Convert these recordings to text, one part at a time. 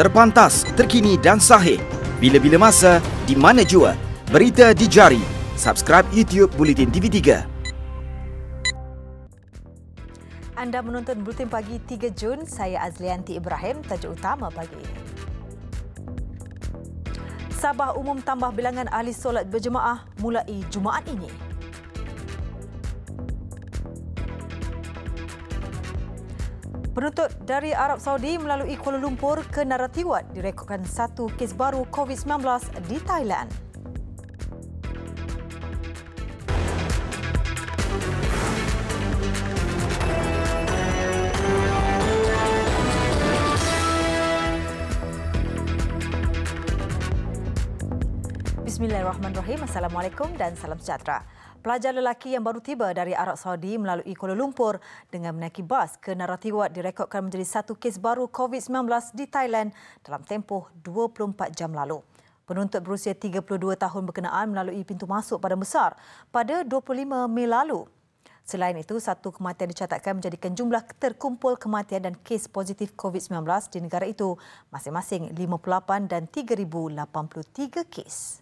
Terpantas, terkini dan sahih. Bila-bila masa, di mana jua. Berita dijari. Subscribe YouTube Bulletin TV3. Anda menonton Bulletin Pagi 3 Jun. Saya Azlianti Ibrahim, tajuk utama pagi ini. Sabah umum tambah bilangan ahli solat berjemaah mulai Jumaat ini. Penutup dari Arab Saudi melalui Kuala Lumpur ke Naratiwat direkodkan satu kes baru COVID-19 di Thailand. Bismillahirrahmanirrahim. Assalamualaikum dan salam sejahtera pelajar lelaki yang baru tiba dari Arab Saudi melalui Kuala Lumpur dengan menaiki bas ke Naratiwat direkodkan menjadi satu kes baru COVID-19 di Thailand dalam tempoh 24 jam lalu. Penuntut berusia 32 tahun berkenaan melalui pintu masuk pada besar pada 25 Mei lalu. Selain itu, satu kematian dicatatkan menjadikan jumlah terkumpul kematian dan kes positif COVID-19 di negara itu masing-masing 58 dan 3,083 kes.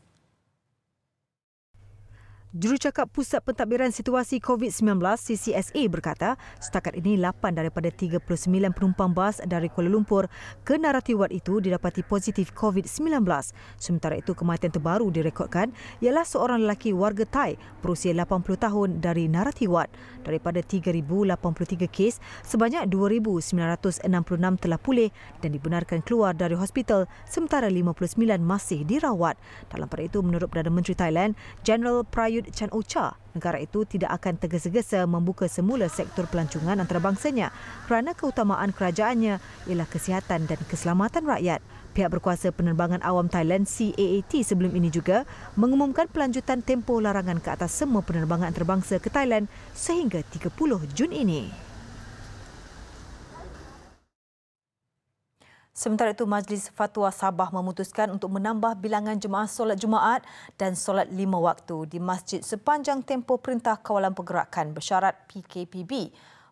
Jurucakap Pusat Pentadbiran Situasi COVID-19 CCSA berkata, setakat ini 8 daripada 39 penumpang bas dari Kuala Lumpur ke Naratiwat itu didapati positif COVID-19. Sementara itu, kematian terbaru direkodkan ialah seorang lelaki warga Thai berusia 80 tahun dari Naratiwat. Daripada 3,083 kes, sebanyak 2,966 telah pulih dan dibenarkan keluar dari hospital sementara 59 masih dirawat. Dalam pada itu, menurut Perdana Menteri Thailand, General Prayut Yud Chan Ocha, negara itu tidak akan tergesa-gesa membuka semula sektor pelancongan antarabangsanya kerana keutamaan kerajaannya ialah kesihatan dan keselamatan rakyat. Pihak berkuasa penerbangan awam Thailand CAAT sebelum ini juga mengumumkan pelanjutan tempoh larangan ke atas semua penerbangan antarabangsa ke Thailand sehingga 30 Jun ini. Sementara itu, Majlis Fatwa Sabah memutuskan untuk menambah bilangan jemaah solat Jumaat dan solat lima waktu di masjid sepanjang tempoh Perintah Kawalan Pergerakan bersyarat PKPB.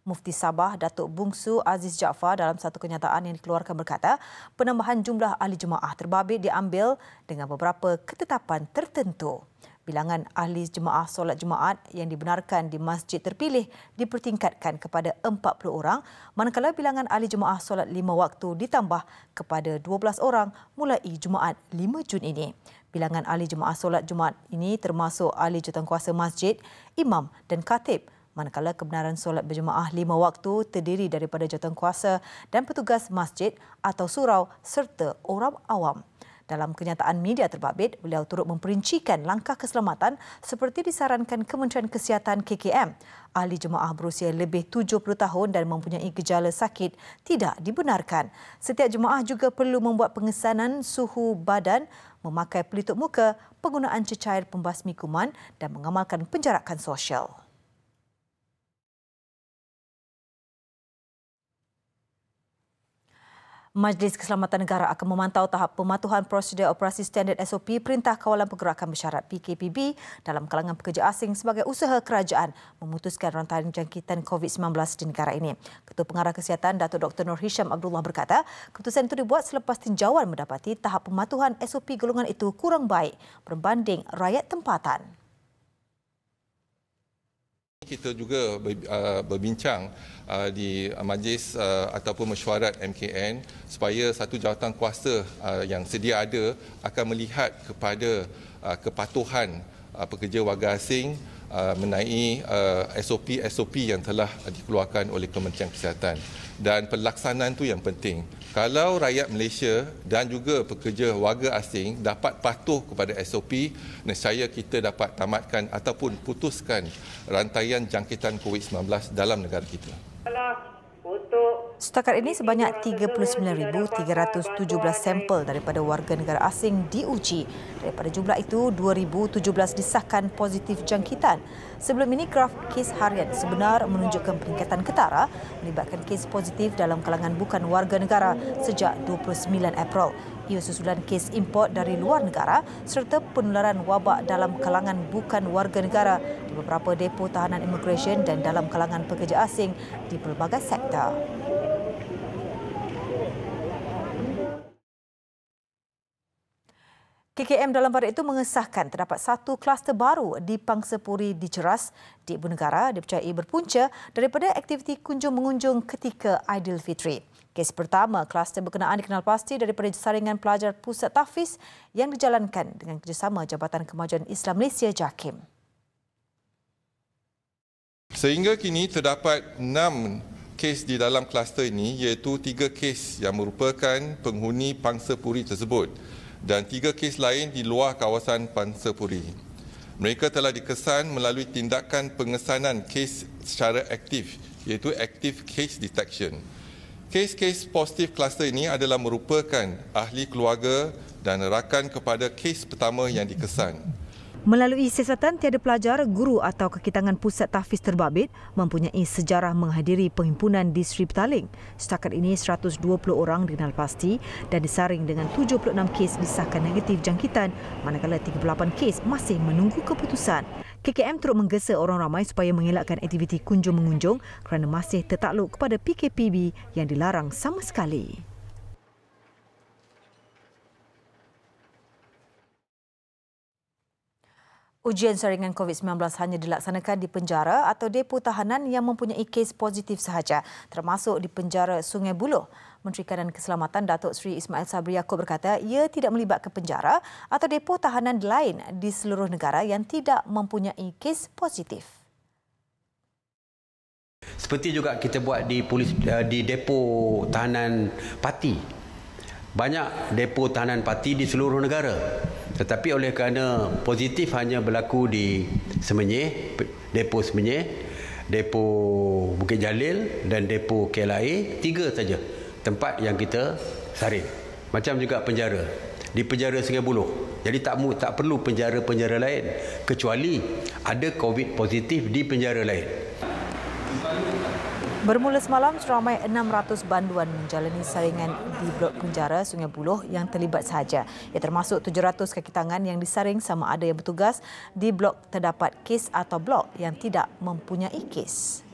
Mufti Sabah, Datuk Bungsu Aziz Jaafar dalam satu kenyataan yang dikeluarkan berkata, penambahan jumlah ahli jemaah terbabit diambil dengan beberapa ketetapan tertentu bilangan ahli jemaah solat jemaat yang dibenarkan di masjid terpilih dipertingkatkan kepada 40 orang manakala bilangan ahli jemaah solat lima waktu ditambah kepada 12 orang mulai Jumaat 5 Jun ini. Bilangan ahli jemaah solat jemaat ini termasuk ahli jutangkuasa masjid, imam dan khatib manakala kebenaran solat berjemaah lima waktu terdiri daripada jawatankuasa dan petugas masjid atau surau serta orang awam. Dalam kenyataan media terbabit, beliau turut memperincikan langkah keselamatan seperti disarankan Kementerian Kesihatan KKM. Ahli jemaah berusia lebih 70 tahun dan mempunyai gejala sakit tidak dibenarkan. Setiap jemaah juga perlu membuat pengesanan suhu badan, memakai pelitup muka, penggunaan cecair pembasmi kuman dan mengamalkan penjarakan sosial. Majlis Keselamatan Negara akan memantau tahap pematuhan prosedur operasi standard SOP Perintah Kawalan Pergerakan Bersyarat PKPB dalam kalangan pekerja asing sebagai usaha kerajaan memutuskan rantai jangkitan COVID-19 di negara ini. Ketua Pengarah Kesihatan Datuk Dr. Nur Hisham Abdullah berkata, keputusan itu dibuat selepas tinjauan mendapati tahap pematuhan SOP golongan itu kurang baik berbanding rakyat tempatan kita juga uh, berbincang uh, di majlis uh, ataupun mesyuarat MKN supaya satu jawatan kuasa yang sedia ada akan melihat kepada kepatuhan pekerja warga asing menaiki uh, uh SOP-SOP yang telah dikeluarkan oleh Kementerian Kesihatan dan pelaksanaan tu yang penting. Kalau rakyat Malaysia dan juga pekerja warga asing dapat patuh kepada SOP, nescaya kita dapat tamatkan ataupun putuskan rantaian jangkitan COVID-19 dalam negara kita. Setakat ini sebanyak 39,317 sampel daripada warga negara asing diuji. Daripada jumlah itu, 2,017 disahkan positif jangkitan. Sebelum ini, graf kes harian sebenar menunjukkan peningkatan ketara melibatkan kes positif dalam kalangan bukan warga negara sejak 29 April ia susulan kes import dari luar negara serta penularan wabak dalam kalangan bukan warga negara di beberapa depo tahanan immigration dan dalam kalangan pekerja asing di pelbagai sektor. KKM dalam barat itu mengesahkan terdapat satu kluster baru di Pangsepuri di Ceras di Ibu Negara dipercayai berpunca daripada aktiviti kunjung-mengunjung ketika Aidilfitri. Kes pertama kluster berkenaan dikenal pasti daripada saringan pelajar pusat tafiz yang dijalankan dengan kerjasama Jabatan Kemajuan Islam Malaysia JAKIM. Sehingga kini terdapat enam kes di dalam kluster ini iaitu tiga kes yang merupakan penghuni pangsa puri tersebut dan tiga kes lain di luar kawasan Pansepuri. Mereka telah dikesan melalui tindakan pengesanan kes secara aktif iaitu active case detection. Kes-kes positif kluster ini adalah merupakan ahli keluarga dan rakan kepada kes pertama yang dikesan. Melalui siasatan tiada pelajar, guru atau kekitangan pusat tahfiz terbabit mempunyai sejarah menghadiri penghimpunan di Sri Petaling. Setakat ini, 120 orang dikenal pasti dan disaring dengan 76 kes disahkan negatif jangkitan manakala 38 kes masih menunggu keputusan. KKM turut menggesa orang ramai supaya mengelakkan aktiviti kunjung-mengunjung kerana masih tertakluk kepada PKPB yang dilarang sama sekali. Ujian saringan COVID-19 hanya dilaksanakan di penjara atau depo tahanan yang mempunyai kes positif sahaja, termasuk di penjara Sungai Buloh. Menteri Kanan Keselamatan Datuk Seri Ismail Sabri Yaakob berkata ia tidak melibatkan penjara atau depo tahanan lain di seluruh negara yang tidak mempunyai kes positif. Seperti juga kita buat di polis eh, di depo tahanan parti banyak depo tahanan parti di seluruh negara. Tetapi oleh kerana positif hanya berlaku di Semenyih, depo Semenyih, depo Bukit Jalil dan depo KLIA, tiga saja tempat yang kita sarin. Macam juga penjara. Di penjara Sungai Buloh. Jadi tak tak perlu penjara-penjara lain kecuali ada COVID positif di penjara lain. Bermula semalam, seramai 600 banduan menjalani saringan di blok penjara Sungai Buloh yang terlibat sahaja. Ia termasuk 700 kaki tangan yang disaring sama ada yang bertugas di blok terdapat kes atau blok yang tidak mempunyai kes.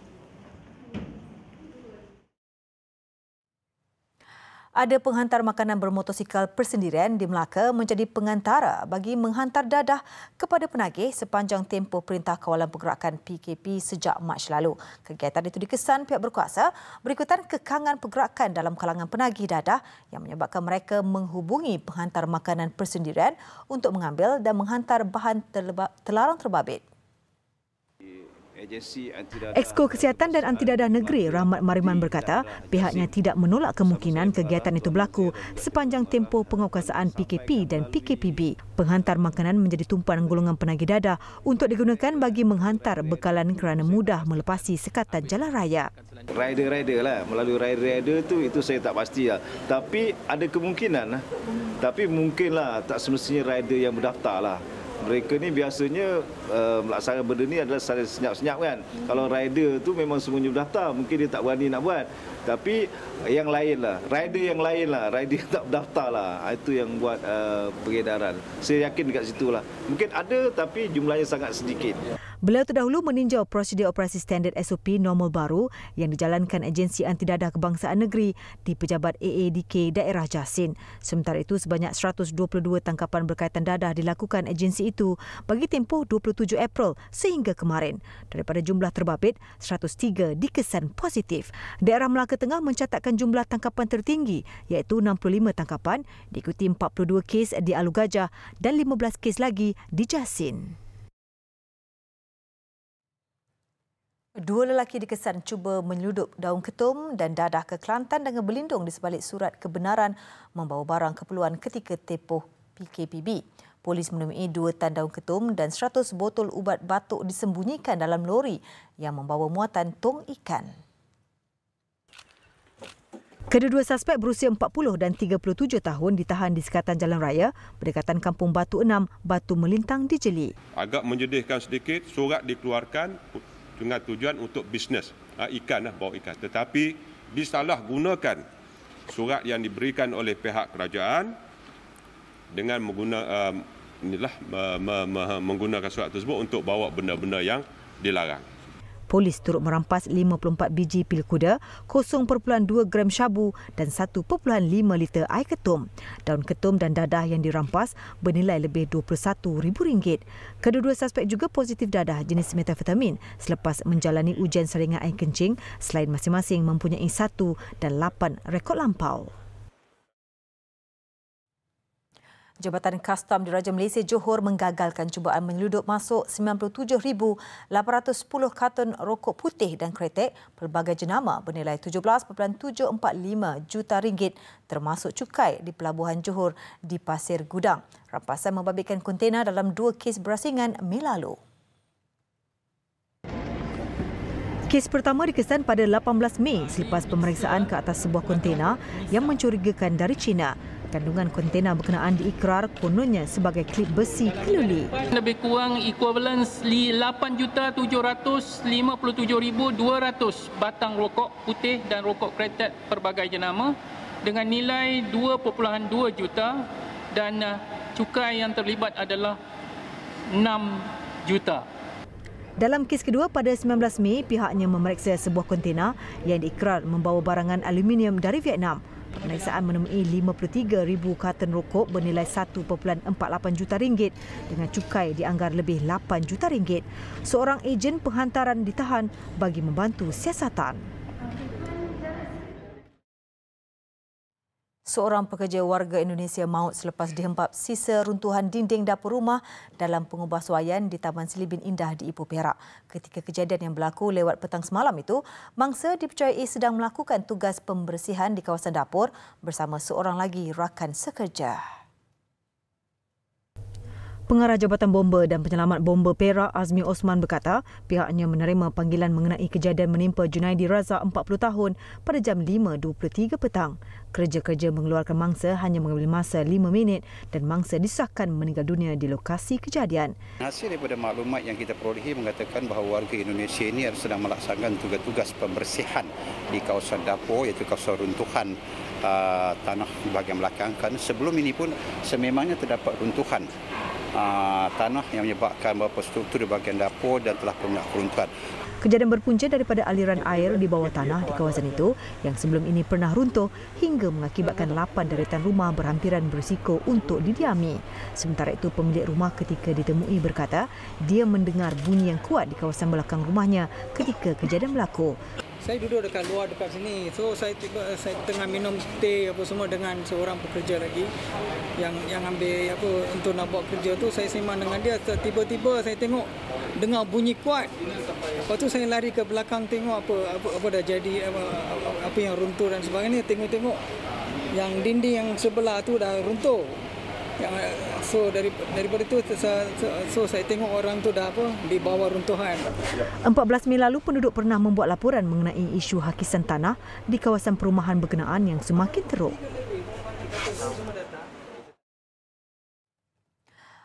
ada penghantar makanan bermotosikal persendirian di Melaka menjadi pengantara bagi menghantar dadah kepada penagih sepanjang tempoh Perintah Kawalan Pergerakan PKP sejak Mac lalu. Kegiatan itu dikesan pihak berkuasa berikutan kekangan pergerakan dalam kalangan penagih dadah yang menyebabkan mereka menghubungi penghantar makanan persendirian untuk mengambil dan menghantar bahan terlarang terbabit agensi Kesihatan dan Antidadah Negeri Rahmat Mariman berkata pihaknya tidak menolak kemungkinan kegiatan itu berlaku sepanjang tempoh penguasaan PKP dan PKPB. Penghantar makanan menjadi tumpuan golongan penagih dadah untuk digunakan bagi menghantar bekalan kerana mudah melepasi sekatan jalan raya. Rider-rider lah, melalui rider-rider tu itu saya tak pasti lah. Tapi ada kemungkinan lah. Tapi mungkinlah tak semestinya rider yang berdaftar lah mereka ni biasanya uh, melaksanakan benda ni adalah secara senyap-senyap kan. Mm -hmm. Kalau rider tu memang semuanya berdaftar, mungkin dia tak berani nak buat. Tapi yang lain lah, rider yang lain lah, rider yang tak berdaftar lah. Ah, itu yang buat uh, peredaran. Saya yakin dekat situ lah. Mungkin ada tapi jumlahnya sangat sedikit. Yeah. Beliau terdahulu meninjau prosedur operasi standard SOP normal baru yang dijalankan agensi antidadah kebangsaan negeri di pejabat AADK daerah Jasin. Sementara itu, sebanyak 122 tangkapan berkaitan dadah dilakukan agensi itu bagi tempoh 27 April sehingga kemarin. Daripada jumlah terbabit, 103 dikesan positif. Daerah Melaka Tengah mencatatkan jumlah tangkapan tertinggi iaitu 65 tangkapan diikuti 42 kes di Alu Gajah dan 15 kes lagi di Jasin. Dua lelaki dikesan cuba menyeludup daun ketum dan dadah ke Kelantan dengan berlindung di sebalik surat kebenaran membawa barang keperluan ketika tempoh PKPB. Polis menemui dua tan daun ketum dan 100 botol ubat batuk disembunyikan dalam lori yang membawa muatan tong ikan. Kedua-dua suspek berusia 40 dan 37 tahun ditahan di sekatan jalan raya berdekatan Kampung Batu 6, Batu Melintang di Jeli. Agak menyedihkan sedikit, surat dikeluarkan dengan tujuan untuk bisnes uh, ikan lah, bawa ikan. Tetapi gunakan surat yang diberikan oleh pihak kerajaan dengan mengguna, uh, inilah, uh, me, me, menggunakan surat tersebut untuk bawa benda-benda yang dilarang polis turut merampas 54 biji pil kuda, 0.2 gram syabu dan 1.5 liter air ketum. Daun ketum dan dadah yang dirampas bernilai lebih RM21,000. Kedua-dua suspek juga positif dadah jenis metafetamin selepas menjalani ujian seringan air kencing selain masing-masing mempunyai satu dan lapan rekod lampau. Jabatan Kastam Diraja Malaysia Johor menggagalkan cubaan menyeludup masuk 97,810 karton rokok putih dan kretek pelbagai jenama bernilai 17.745 juta ringgit termasuk cukai di Pelabuhan Johor di Pasir Gudang. Rampasan membabitkan kontena dalam dua kes berasingan Mei lalu. Kes pertama dikesan pada 18 Mei selepas pemeriksaan ke atas sebuah kontena yang mencurigakan dari China kandungan kontena berkenaan diikrar kononnya sebagai klip besi keluli. Lebih kurang equivalence 8,757,200 batang rokok putih dan rokok kretet pelbagai jenama dengan nilai 2.2 juta dan eh, cukai yang terlibat adalah 6 juta. Dalam kes kedua pada 19 Mei, pihaknya memeriksa sebuah kontena yang diikrar membawa barangan aluminium dari Vietnam. Penyiasaan menemui 53,000 karton rokok bernilai 1.48 juta ringgit dengan cukai dianggar lebih 8 juta ringgit. Seorang ejen penghantaran ditahan bagi membantu siasatan. Seorang pekerja warga Indonesia maut selepas dihempap sisa runtuhan dinding dapur rumah dalam pengubahsuaian di Taman Selibin Indah di Ipoh Perak. Ketika kejadian yang berlaku lewat petang semalam itu, mangsa dipercayai sedang melakukan tugas pembersihan di kawasan dapur bersama seorang lagi rakan sekerja. Pengarah Jabatan Bomba dan Penyelamat Bomba Perak Azmi Osman berkata pihaknya menerima panggilan mengenai kejadian menimpa Junaidi Razak 40 tahun pada jam 5.23 petang. Kerja-kerja mengeluarkan mangsa hanya mengambil masa 5 minit dan mangsa disahkan meninggal dunia di lokasi kejadian. Hasil daripada maklumat yang kita perolehi mengatakan bahawa warga Indonesia ini sedang melaksanakan tugas-tugas pembersihan di kawasan dapur iaitu kawasan runtuhan uh, tanah bahagian belakang. Kerana sebelum ini pun sememangnya terdapat runtuhan Ah, tanah yang menyebabkan beberapa struktur di bahagian dapur dan telah pun nak runtuhan. Kejadian berpunca daripada aliran air di bawah tanah di kawasan itu yang sebelum ini pernah runtuh hingga mengakibatkan lapan deretan rumah berhampiran berisiko untuk didiami. Sementara itu, pemilik rumah ketika ditemui berkata dia mendengar bunyi yang kuat di kawasan belakang rumahnya ketika kejadian berlaku saya duduk dekat luar dekat sini. So saya tiba saya tengah minum teh apa semua dengan seorang pekerja lagi yang yang ambil apa untuk nak buat kerja tu saya sembang dengan dia tiba-tiba saya tengok dengar bunyi kuat. Lepas tu saya lari ke belakang tengok apa apa, apa dah jadi apa, apa, apa yang runtuh dan sebagainya tengok-tengok yang dinding yang sebelah tu dah runtuh yang eh, so dari daripada itu so, so saya tengok orang tu dah apa di bawah runtuhan 14 Mei lalu penduduk pernah membuat laporan mengenai isu hakisan tanah di kawasan perumahan berkenaan yang semakin teruk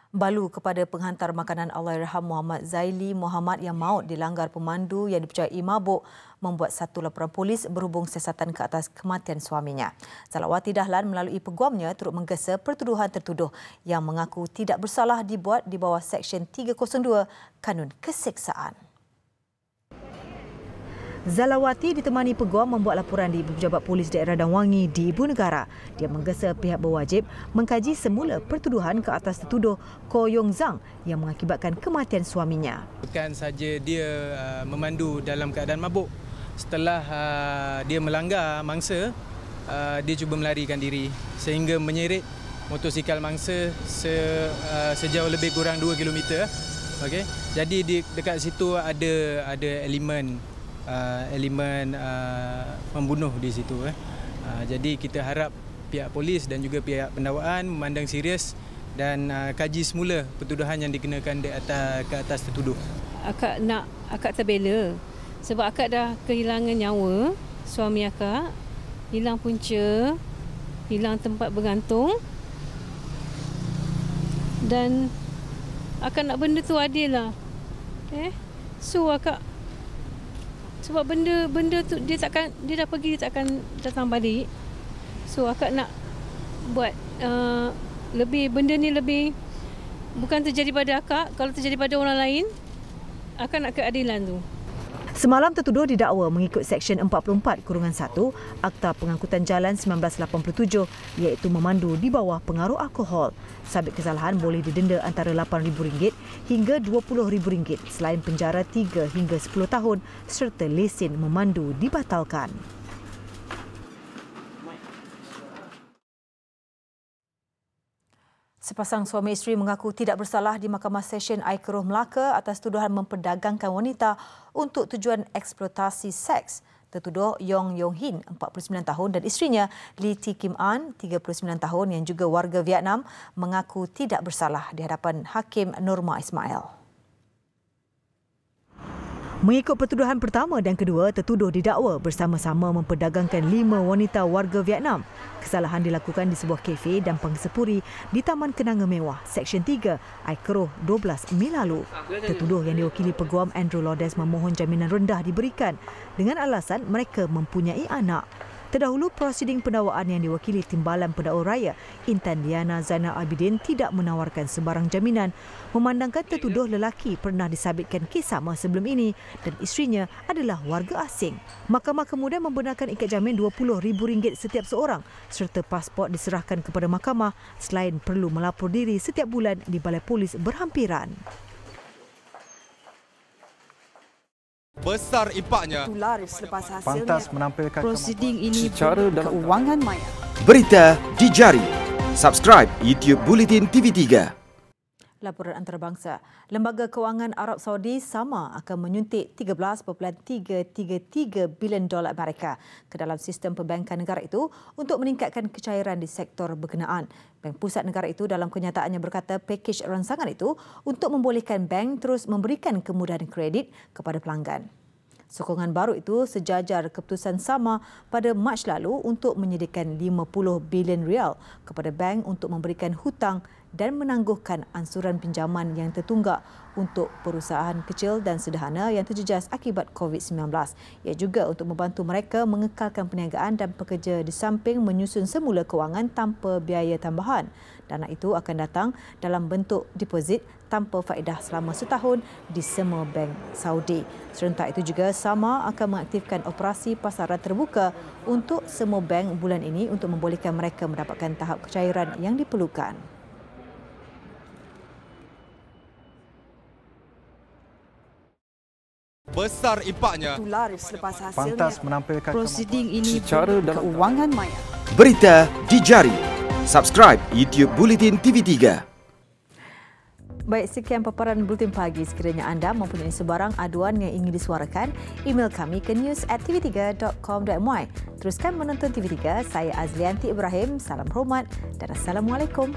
balu kepada penghantar makanan Allahyarham Muhammad Zaili Muhammad yang maut dilanggar pemandu yang dipercayai mabuk membuat satu laporan polis berhubung siasatan ke atas kematian suaminya. Salawati Dahlan melalui peguamnya turut menggesa pertuduhan tertuduh yang mengaku tidak bersalah dibuat di bawah Seksyen 302 Kanun Keseksaan. Zalawati ditemani peguam membuat laporan di pejabat polis daerah Wangi di Ibu Negara. Dia menggesa pihak berwajib mengkaji semula pertuduhan ke atas tertuduh Ko Yong Zhang yang mengakibatkan kematian suaminya. Bukan saja dia uh, memandu dalam keadaan mabuk. Setelah uh, dia melanggar mangsa, uh, dia cuba melarikan diri sehingga menyeret motosikal mangsa se, uh, sejauh lebih kurang 2 km. Okay. Jadi di, dekat situ ada ada elemen uh, elemen uh, pembunuh di situ eh. Uh, jadi kita harap pihak polis dan juga pihak pendawaan memandang serius dan uh, kaji semula pertuduhan yang dikenakan di atas ke atas tertuduh. Akak nak akak terbela sebab akak dah kehilangan nyawa suami akak, hilang punca, hilang tempat bergantung dan akan nak benda tu adil lah. Eh? So akak sebab benda benda tu dia takkan dia dah pergi dia takkan datang balik so akak nak buat uh, lebih benda ni lebih bukan terjadi pada akak kalau terjadi pada orang lain akak nak keadilan tu Semalam tertuduh didakwa mengikut Seksyen 44 kurungan 1 Akta Pengangkutan Jalan 1987 iaitu memandu di bawah pengaruh alkohol. Sabit kesalahan boleh didenda antara RM8,000 hingga RM20,000 selain penjara 3 hingga 10 tahun serta lesen memandu dibatalkan. Sepasang suami isteri mengaku tidak bersalah di Mahkamah Session Air Melaka atas tuduhan memperdagangkan wanita untuk tujuan eksploitasi seks. Tertuduh Yong Yong Hin, 49 tahun dan isterinya Lee Ti Kim An, 39 tahun yang juga warga Vietnam mengaku tidak bersalah di hadapan Hakim Norma Ismail. Mengikut pertuduhan pertama dan kedua, tertuduh didakwa bersama-sama memperdagangkan lima wanita warga Vietnam. Kesalahan dilakukan di sebuah kafe dan pengsepuri di Taman Kenanga Mewah, Seksyen 3, Aikroh 12 Mei lalu. Tertuduh yang diwakili peguam Andrew Lodes memohon jaminan rendah diberikan dengan alasan mereka mempunyai anak. Terdahulu, prosiding pendawaan yang diwakili Timbalan Pendakwa Raya, Intan Diana Zana Abidin tidak menawarkan sebarang jaminan, memandangkan tertuduh lelaki pernah disabitkan kes sama sebelum ini dan istrinya adalah warga asing. Mahkamah kemudian membenarkan ikat jamin RM20,000 setiap seorang serta pasport diserahkan kepada mahkamah selain perlu melapor diri setiap bulan di Balai Polis berhampiran. besar impaknya pantas menampilkan prosiding ini secara keuangan maya berita dijari subscribe YouTube Bulletin TV 3 laporan antarabangsa. Lembaga kewangan Arab Saudi sama akan menyuntik 13.333 bilion dolar mereka ke dalam sistem perbankan negara itu untuk meningkatkan kecairan di sektor berkenaan. Bank pusat negara itu dalam kenyataannya berkata pakej rangsangan itu untuk membolehkan bank terus memberikan kemudahan kredit kepada pelanggan. Sokongan baru itu sejajar keputusan sama pada Mac lalu untuk menyediakan 50 bilion rial kepada bank untuk memberikan hutang dan menangguhkan ansuran pinjaman yang tertunggak untuk perusahaan kecil dan sederhana yang terjejas akibat COVID-19. Ia juga untuk membantu mereka mengekalkan perniagaan dan pekerja di samping menyusun semula kewangan tanpa biaya tambahan. Dana itu akan datang dalam bentuk deposit tanpa faedah selama setahun di semua bank Saudi. Serentak itu juga sama akan mengaktifkan operasi pasaran terbuka untuk semua bank bulan ini untuk membolehkan mereka mendapatkan tahap kecairan yang diperlukan. besar impaknya. Pantas menampilkan prosiding ini secara dalam wangan maya. Berita di jari. Subscribe YouTube Bulletin TV3. Baik, sekian paparan Bulletin Pagi. Sekiranya anda mempunyai sebarang aduan yang ingin disuarakan, email kami ke news at tv3.com.my. Teruskan menonton TV3. Saya Azlianti Ibrahim. Salam hormat dan Assalamualaikum.